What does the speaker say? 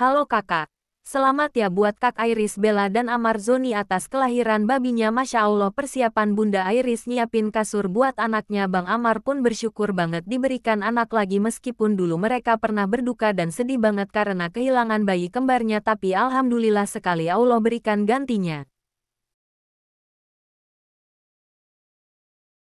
Halo kakak. Selamat ya buat Kak Iris Bella dan Amar Zoni atas kelahiran babinya Masya Allah persiapan Bunda Iris nyiapin kasur buat anaknya Bang Amar pun bersyukur banget diberikan anak lagi meskipun dulu mereka pernah berduka dan sedih banget karena kehilangan bayi kembarnya tapi Alhamdulillah sekali Allah berikan gantinya.